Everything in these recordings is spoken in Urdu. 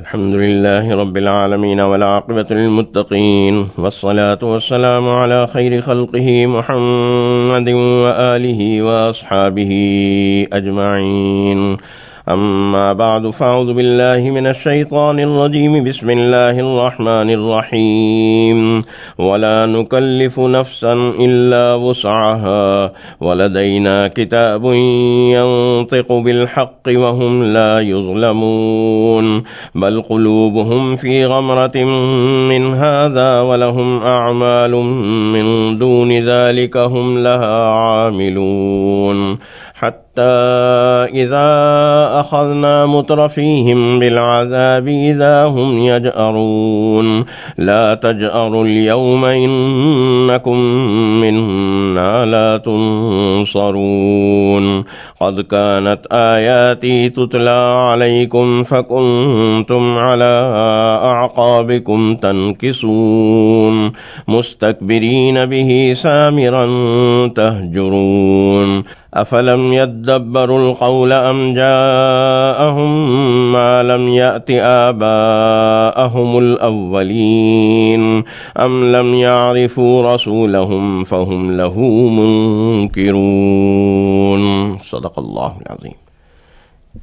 الحمد لله رب العالمين والعاقبة للمتقين والصلاة والسلام على خير خلقه محمد وآله وأصحابه أجمعين أما بعد فأعوذ بالله من الشيطان الرجيم بسم الله الرحمن الرحيم ولا نكلف نفسا إلا وسعها ولدينا كتاب ينطق بالحق وهم لا يظلمون بل قلوبهم في غمرة من هذا ولهم أعمال من دون ذلك هم لها عاملون حتى إذا أخذنا مترفيهم بالعذاب إذا هم يجأرون لا تجأروا اليوم إنكم منا لا تنصرون قد كانت آياتي تتلى عليكم فكنتم على أعقابكم تنكسون مستكبرين به سامرا تهجرون أفلم يدبروا القول أم جاءهم ما لم يأت آباءهم الأولين أم لم يعرفوا رسولهم فهم له منكرون صدق اللہ العظیم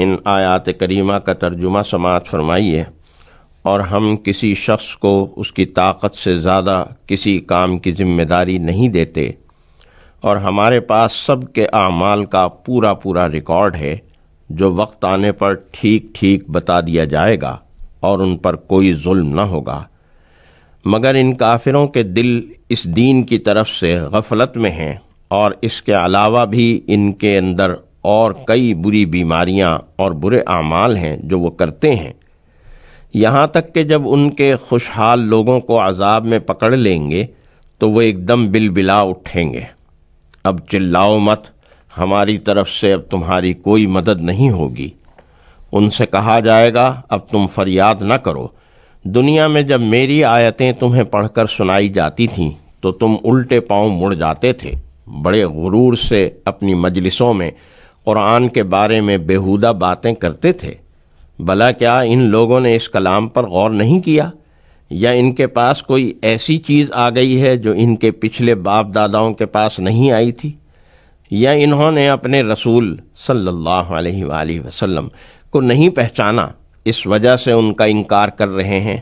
ان آیات کریمہ کا ترجمہ سماعت فرمائیے اور ہم کسی شخص کو اس کی طاقت سے زیادہ کسی کام کی ذمہ داری نہیں دیتے اور ہمارے پاس سب کے اعمال کا پورا پورا ریکارڈ ہے جو وقت آنے پر ٹھیک ٹھیک بتا دیا جائے گا اور ان پر کوئی ظلم نہ ہوگا مگر ان کافروں کے دل اس دین کی طرف سے غفلت میں ہیں اور اس کے علاوہ بھی ان کے اندر اور کئی بری بیماریاں اور برے اعمال ہیں جو وہ کرتے ہیں یہاں تک کہ جب ان کے خوشحال لوگوں کو عذاب میں پکڑ لیں گے تو وہ ایک دم بل بلا اٹھیں گے اب چلاؤ مت ہماری طرف سے اب تمہاری کوئی مدد نہیں ہوگی ان سے کہا جائے گا اب تم فریاد نہ کرو دنیا میں جب میری آیتیں تمہیں پڑھ کر سنائی جاتی تھیں تو تم الٹے پاؤں مڑ جاتے تھے بڑے غرور سے اپنی مجلسوں میں قرآن کے بارے میں بیہودہ باتیں کرتے تھے بلا کیا ان لوگوں نے اس کلام پر غور نہیں کیا یا ان کے پاس کوئی ایسی چیز آ گئی ہے جو ان کے پچھلے باپ داداؤں کے پاس نہیں آئی تھی یا انہوں نے اپنے رسول صلی اللہ علیہ وآلہ وسلم کو نہیں پہچانا اس وجہ سے ان کا انکار کر رہے ہیں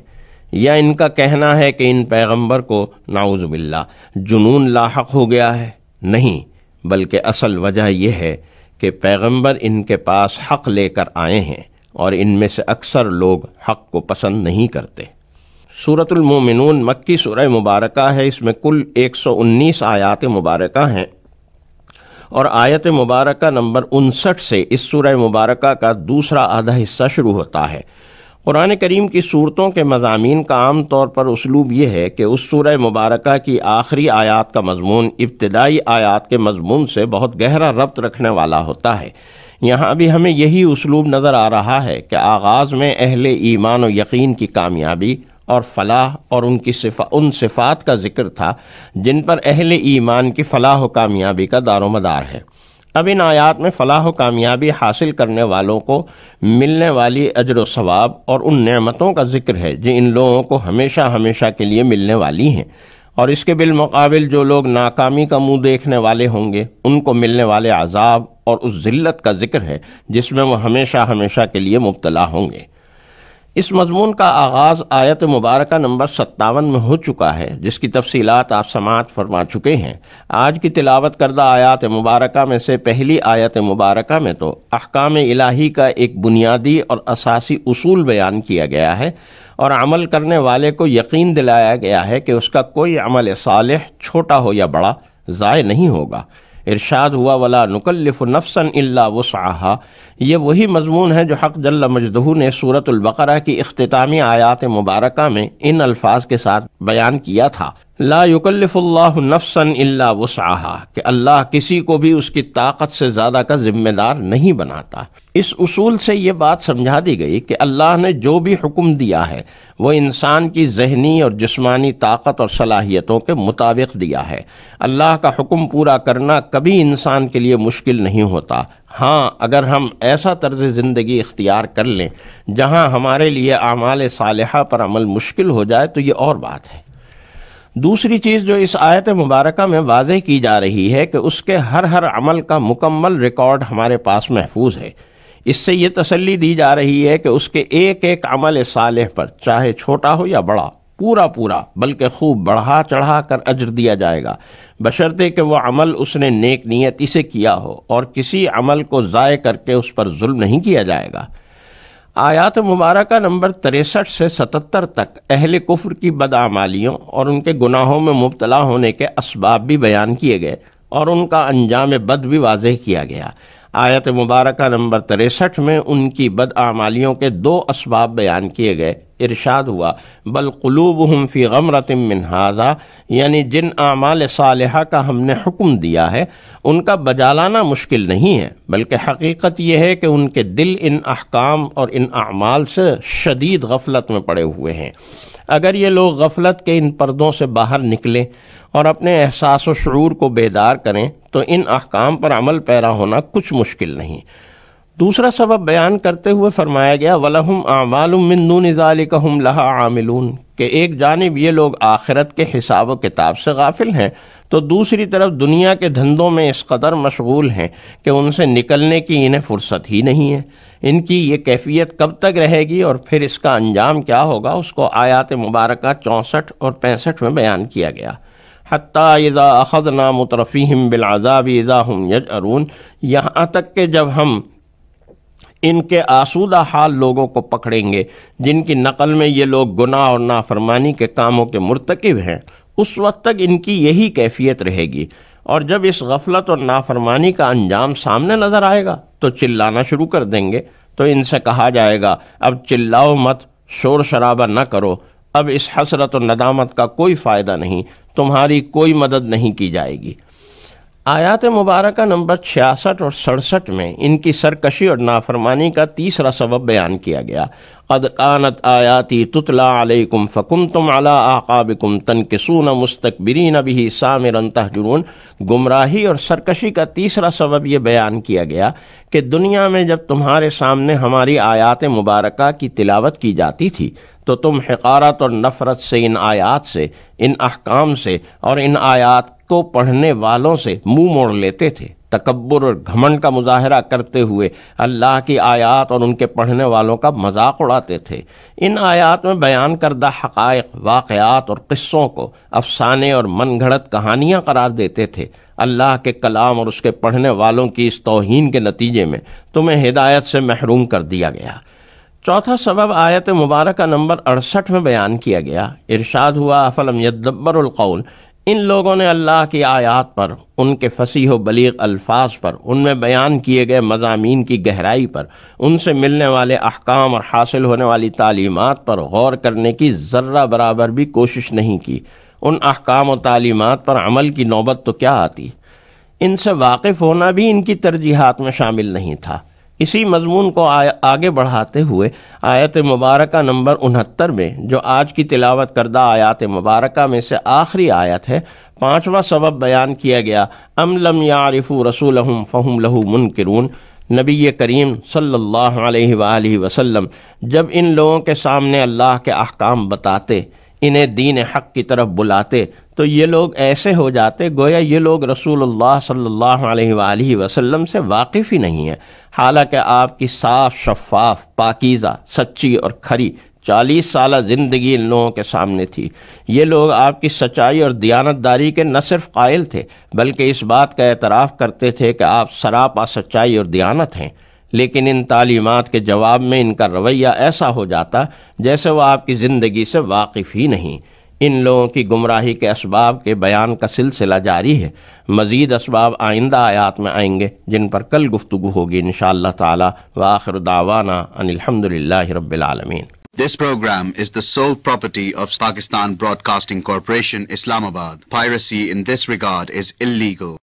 یا ان کا کہنا ہے کہ ان پیغمبر کو نعوذ باللہ جنون لاحق ہو گیا ہے نہیں بلکہ اصل وجہ یہ ہے کہ پیغمبر ان کے پاس حق لے کر آئے ہیں اور ان میں سے اکثر لوگ حق کو پسند نہیں کرتے صورت المومنون مکی سورہ مبارکہ ہے اس میں کل ایک سو انیس آیات مبارکہ ہیں اور آیت مبارکہ نمبر انسٹھ سے اس سورہ مبارکہ کا دوسرا آدھا حصہ شروع ہوتا ہے قرآن کریم کی صورتوں کے مضامین کا عام طور پر اسلوب یہ ہے کہ اس سورہ مبارکہ کی آخری آیات کا مضمون ابتدائی آیات کے مضمون سے بہت گہرا ربط رکھنے والا ہوتا ہے یہاں ابھی ہمیں یہی اسلوب نظر آ رہا ہے کہ آغاز میں اہل ایمان و یقین کی کامیابی اور فلاح اور ان کی صفا ان صفات کا ذکر تھا جن پر اہل ایمان کی فلاح و کامیابی کا دار و مدار ہے اب ان آیات میں فلاح و کامیابی حاصل کرنے والوں کو ملنے والی اجر و ثواب اور ان نعمتوں کا ذکر ہے جو ان لوگوں کو ہمیشہ ہمیشہ کے لیے ملنے والی ہیں اور اس کے بالمقابل جو لوگ ناکامی کا منہ دیکھنے والے ہوں گے ان کو ملنے والے عذاب اور اس ذلت کا ذکر ہے جس میں وہ ہمیشہ ہمیشہ کے لیے مبتلا ہوں گے اس مضمون کا آغاز آیت مبارکہ نمبر ستاون میں ہو چکا ہے جس کی تفصیلات آپ سماعت فرما چکے ہیں آج کی تلاوت کردہ آیات مبارکہ میں سے پہلی آیت مبارکہ میں تو احکام الہی کا ایک بنیادی اور اساسی اصول بیان کیا گیا ہے اور عمل کرنے والے کو یقین دلایا گیا ہے کہ اس کا کوئی عمل صالح چھوٹا ہو یا بڑا ضائع نہیں ہوگا ارشاد ہوا ولا نکلف نفسا الا وسعها یہ وہی مضمون ہے جو حق جل مجدہ نے صورت البقرہ کی اختتامی آیات مبارکہ میں ان الفاظ کے ساتھ بیان کیا تھا لا یکلف اللہ نفسا اللہ وصحا کہ اللہ کسی کو بھی اس کی طاقت سے زیادہ کا ذمہ دار نہیں بناتا اس اصول سے یہ بات سمجھا دی گئی کہ اللہ نے جو بھی حکم دیا ہے وہ انسان کی ذہنی اور جسمانی طاقت اور صلاحیتوں کے مطابق دیا ہے اللہ کا حکم پورا کرنا کبھی انسان کے لیے مشکل نہیں ہوتا ہاں اگر ہم ایسا طرز زندگی اختیار کر لیں جہاں ہمارے لیے اعمال صالحہ پر عمل مشکل ہو جائے تو یہ اور بات ہے دوسری چیز جو اس آیت مبارکہ میں واضح کی جا رہی ہے کہ اس کے ہر ہر عمل کا مکمل ریکارڈ ہمارے پاس محفوظ ہے اس سے یہ تسلی دی جا رہی ہے کہ اس کے ایک ایک عمل صالح پر چاہے چھوٹا ہو یا بڑا پورا پورا بلکہ خوب بڑھا چڑھا کر اجر دیا جائے گا بشرطے کہ وہ عمل اس نے نیک نیتی سے کیا ہو اور کسی عمل کو ضائع کر کے اس پر ظلم نہیں کیا جائے گا آیات مبارکہ نمبر 63 سے 77 تک اہل کفر کی بدعمالیوں اور ان کے گناہوں میں مبتلا ہونے کے اسباب بھی بیان کیے گئے اور ان کا انجام بد بھی واضح کیا گیا آیت مبارکہ نمبر 63 میں ان کی بدعمالیوں کے دو اسباب بیان کیے گئے ارشاد ہوا بل قلوبہم فی غمرت من رتمنہ یعنی جن اعمال صالحہ کا ہم نے حکم دیا ہے ان کا بجالانا مشکل نہیں ہے بلکہ حقیقت یہ ہے کہ ان کے دل ان احکام اور ان اعمال سے شدید غفلت میں پڑے ہوئے ہیں اگر یہ لوگ غفلت کے ان پردوں سے باہر نکلیں اور اپنے احساس و شعور کو بیدار کریں تو ان احکام پر عمل پیرا ہونا کچھ مشکل نہیں دوسرا سبب بیان کرتے ہوئے فرمایا گیا وَلَهُمْ آ مِّن مندونزا ذَلِكَهُمْ ہم عَامِلُونَ کہ ایک جانب یہ لوگ آخرت کے حساب و کتاب سے غافل ہیں تو دوسری طرف دنیا کے دھندوں میں اس قدر مشغول ہیں کہ ان سے نکلنے کی انہیں فرصت ہی نہیں ہے ان کی یہ کیفیت کب تک رہے گی اور پھر اس کا انجام کیا ہوگا اس کو آیات مبارکہ چونسٹھ اور پینسٹھ میں بیان کیا گیا حتیٰ اذا اخذنا مترفیہم بالعذاب اذا ہم یجعرون یہاں تک کہ جب ہم ان کے آسودہ حال لوگوں کو پکڑیں گے جن کی نقل میں یہ لوگ گناہ اور نافرمانی کے کاموں کے مرتکب ہیں اس وقت تک ان کی یہی کیفیت رہے گی اور جب اس غفلت اور نافرمانی کا انجام سامنے نظر آئے گا تو چلانا شروع کر دیں گے تو ان سے کہا جائے گا اب چلاؤ مت شور شرابہ نہ کرو اب اس حسرت و ندامت کا کوئی فائدہ نہیں تمہاری کوئی مدد نہیں کی جائے گی آیات مبارکہ نمبر 66 اور 67 میں ان کی سرکشی اور نافرمانی کا تیسرا سبب بیان کیا گیا قد کانت آیاتی تتلا علیکم مستقبرین نبی سامر گمراہی اور سرکشی کا تیسرا سبب یہ بیان کیا گیا کہ دنیا میں جب تمہارے سامنے ہماری آیات مبارکہ کی تلاوت کی جاتی تھی تو تم حقارت اور نفرت سے ان آیات سے ان احکام سے اور ان آیات کو پڑھنے والوں سے منہ موڑ لیتے تھے تکبر اور گھمنڈ کا مظاہرہ کرتے ہوئے اللہ کی آیات اور ان کے پڑھنے والوں کا مذاق اڑاتے تھے ان آیات میں بیان کردہ حقائق واقعات اور قصوں کو افسانے اور من گھڑت کہانیاں قرار دیتے تھے اللہ کے کلام اور اس کے پڑھنے والوں کی اس توہین کے نتیجے میں تمہیں ہدایت سے محروم کر دیا گیا چوتھا سبب آیت مبارکہ نمبر 68 میں بیان کیا گیا ارشاد ہوا فلم یدبر القول ان لوگوں نے اللہ کی آیات پر ان کے فصیح و بلیغ الفاظ پر ان میں بیان کیے گئے مضامین کی گہرائی پر ان سے ملنے والے احکام اور حاصل ہونے والی تعلیمات پر غور کرنے کی ذرہ برابر بھی کوشش نہیں کی ان احکام و تعلیمات پر عمل کی نوبت تو کیا آتی ان سے واقف ہونا بھی ان کی ترجیحات میں شامل نہیں تھا اسی مضمون کو آگے بڑھاتے ہوئے آیت مبارکہ نمبر انہتر میں جو آج کی تلاوت کردہ آیات مبارکہ میں سے آخری آیت ہے پانچواں سبب بیان کیا گیا ام لم یعرف رسولہم فہم لہو منکرون نبی کریم صلی اللہ علیہ وآلہ وسلم جب ان لوگوں کے سامنے اللہ کے احکام بتاتے انہیں دین حق کی طرف بلاتے تو یہ لوگ ایسے ہو جاتے گویا یہ لوگ رسول اللہ صلی اللہ علیہ وآلہ وسلم سے واقف ہی نہیں ہیں حالانکہ آپ کی صاف شفاف پاکیزہ سچی اور کھری چالیس سالہ زندگی ان لوگوں کے سامنے تھی یہ لوگ آپ کی سچائی اور دیانت داری کے نہ صرف قائل تھے بلکہ اس بات کا اعتراف کرتے تھے کہ آپ سراپا سچائی اور دیانت ہیں لیکن ان تعلیمات کے جواب میں ان کا رویہ ایسا ہو جاتا جیسے وہ آپ کی زندگی سے واقف ہی نہیں ان لوگوں کی گمراہی کے اسباب کے بیان کا سلسلہ جاری ہے مزید اسباب آئندہ آیات میں آئیں گے جن پر کل گفتگو ہوگی انشاءاللہ اللہ تعالیٰ وآخر دعوانا ان الحمد رب العالمین This program is the sole property of Pakistan Broadcasting Corporation, Islamabad. Piracy in this regard is illegal.